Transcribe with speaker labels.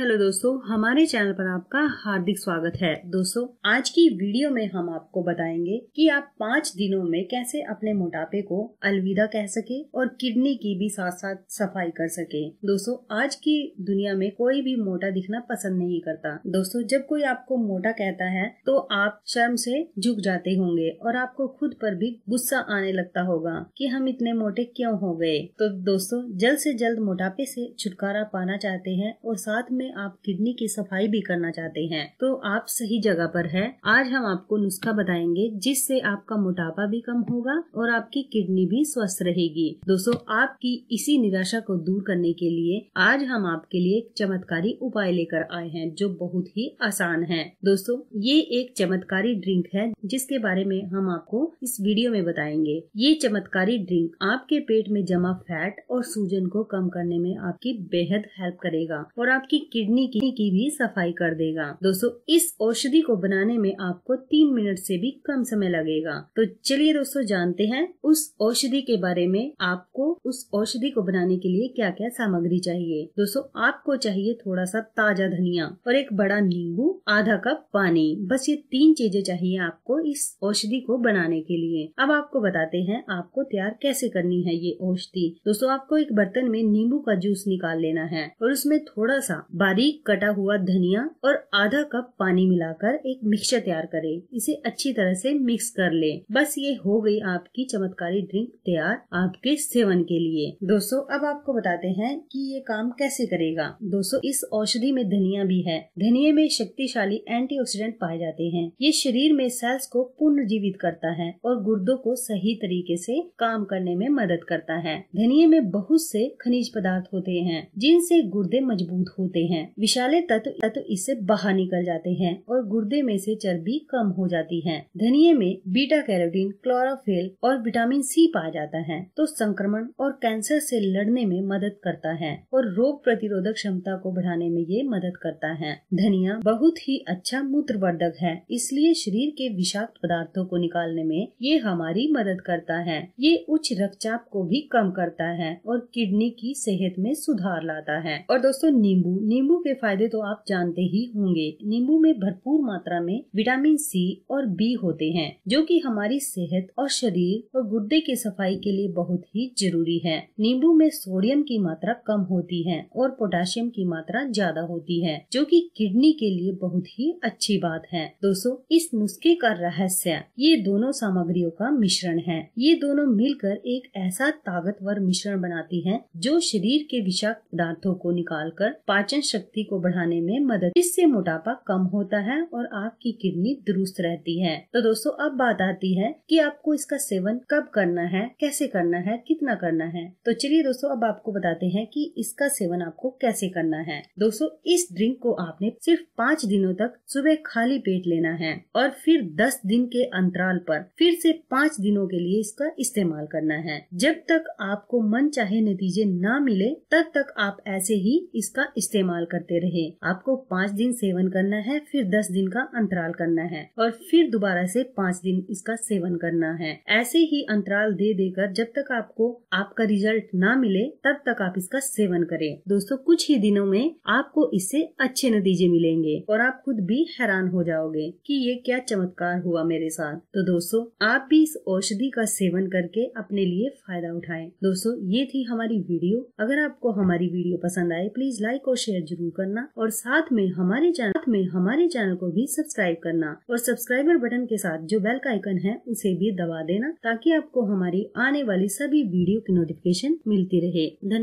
Speaker 1: hello दोस्तों हमारे channel पर आपका हार्दिक स्वागत है दोस्तों आज की वीडियो में हम आपको बताएंगे कि आप पाँच दिनों में कैसे अपने मोटापे को अलविदा कह सके और किडनी की भी साथ साथ सफाई कर सके दोस्तों आज की दुनिया में कोई भी मोटा दिखना पसंद नहीं करता दोस्तों जब कोई आपको मोटा कहता है तो आप शर्म से झुक जाते होंगे और आपको खुद पर भी गुस्सा आने लगता होगा कि हम इतने मोटे क्यों हो गए तो दोस्तों जल्द से जल्द मोटापे से छुटकारा पाना चाहते हैं और साथ में में आप किडनी की सफाई भी करना चाहते हैं तो आप सही जगह पर है आज हम आपको नुस्खा बताएंगे जिससे आपका मोटापा भी कम होगा और आपकी किडनी भी स्वस्थ रहेगी दोस्तों आपकी इसी निराशा को दूर करने के लिए आज हम आपके लिए एक चमत्कारी उपाय लेकर आए हैं जो बहुत ही आसान है दोस्तों ये एक चमत्कारी ड्रिंक है जिसके बारे में हम आपको इस वीडियो में बताएंगे ये चमत्कारी ड्रिंक आपके पेट में जमा फैट और सूजन को कम करने में आपकी बेहद हेल्प करेगा और आपकी किडनी की, की भी सफाई कर देगा दोस्तों इस औषधि को बनाने में आपको तीन मिनट से भी कम समय लगेगा तो चलिए दोस्तों जानते हैं उस औषधि के बारे में आपको उस औषधि को बनाने के लिए क्या क्या सामग्री चाहिए दोस्तों आपको चाहिए थोड़ा सा ताजा धनिया और एक बड़ा नींबू आधा कप पानी बस ये तीन चीजें चाहिए आपको इस औषधि को बनाने के लिए अब आपको बताते हैं आपको तैयार कैसे करनी है ये औषधि दोस्तों आपको एक बर्तन में नींबू का जूस निकाल लेना है और उसमें थोड़ा सा बारीक कटा हुआ धनिया और आधा कप पानी मिलाकर एक मिक्सचर तैयार करें इसे अच्छी तरह से मिक्स कर लें बस ये हो गई आपकी चमत्कारी ड्रिंक तैयार आपके सेवन के लिए दोस्तों अब आपको बताते हैं कि ये काम कैसे करेगा दोस्तों इस औषधि में धनिया भी है धनिया में शक्तिशाली एंटी पाए जाते हैं ये शरीर में सेल्स को पुनर्जीवित करता है और गुर्दों को सही तरीके से काम करने में मदद करता है धनिया में बहुत से खनिज पदार्थ होते हैं जिनसे गुर्दे मजबूत होते हैं हैं विशाले तत्व तत्व तो इससे बाहर निकल जाते हैं और गुर्दे में से चर्बी कम हो जाती है धनिये में बीटा कैरोटीन क्लोराफेल और विटामिन सी पाया जाता है तो संक्रमण और कैंसर से लड़ने में मदद करता है और रोग प्रतिरोधक क्षमता को बढ़ाने में ये मदद करता है धनिया बहुत ही अच्छा मूत्रवर्धक है इसलिए शरीर के विषाक्त पदार्थों को निकालने में ये हमारी मदद करता है ये उच्च रक्तचाप को भी कम करता है और किडनी की सेहत में सुधार लाता है और दोस्तों नींबू नींबू के फायदे तो आप जानते ही होंगे नींबू में भरपूर मात्रा में विटामिन सी और बी होते हैं जो कि हमारी सेहत और शरीर और गुर्दे की सफाई के लिए बहुत ही जरूरी है नींबू में सोडियम की मात्रा कम होती है और पोटासियम की मात्रा ज्यादा होती है जो कि किडनी के लिए बहुत ही अच्छी बात है दोस्तों इस नुस्खे का रहस्य ये दोनों सामग्रियों का मिश्रण है ये दोनों मिलकर एक ऐसा ताकतवर मिश्रण बनाती है जो शरीर के विषाक्त पदार्थों को निकाल कर पाचन शक्ति को बढ़ाने में मदद इससे मोटापा कम होता है और आपकी किडनी दुरुस्त रहती है तो दोस्तों अब बात आती है कि आपको इसका सेवन कब करना है कैसे करना है कितना करना है तो चलिए दोस्तों अब आपको बताते हैं कि इसका सेवन आपको कैसे करना है दोस्तों इस ड्रिंक को आपने सिर्फ पाँच दिनों तक सुबह खाली पेट लेना है और फिर दस दिन के अंतराल पर फिर से पाँच दिनों के लिए इसका इस्तेमाल करना है जब तक आपको मन चाहे नतीजे न मिले तब तक, तक आप ऐसे ही इसका इस्तेमाल इस्तेमाल करते रहे आपको पाँच दिन सेवन करना है फिर दस दिन का अंतराल करना है और फिर दोबारा से पाँच दिन इसका सेवन करना है ऐसे ही अंतराल दे देकर जब तक आपको आपका रिजल्ट ना मिले तब तक आप इसका सेवन करें दोस्तों कुछ ही दिनों में आपको इससे अच्छे नतीजे मिलेंगे और आप खुद भी हैरान हो जाओगे कि ये क्या चमत्कार हुआ मेरे साथ तो दोस्तों आप भी इस औषधि का सेवन करके अपने लिए फायदा उठाएं दोस्तों ये थी हमारी वीडियो अगर आपको हमारी वीडियो पसंद आए प्लीज लाइक और शेयर जरूर करना और साथ में हमारे चैनल में हमारे चैनल को भी सब्सक्राइब करना और सब्सक्राइबर बटन के साथ जो बेल का आइकन है उसे भी दबा देना ताकि आपको हमारी आने वाली सभी वीडियो की नोटिफिकेशन मिलती रहे धन्यवाद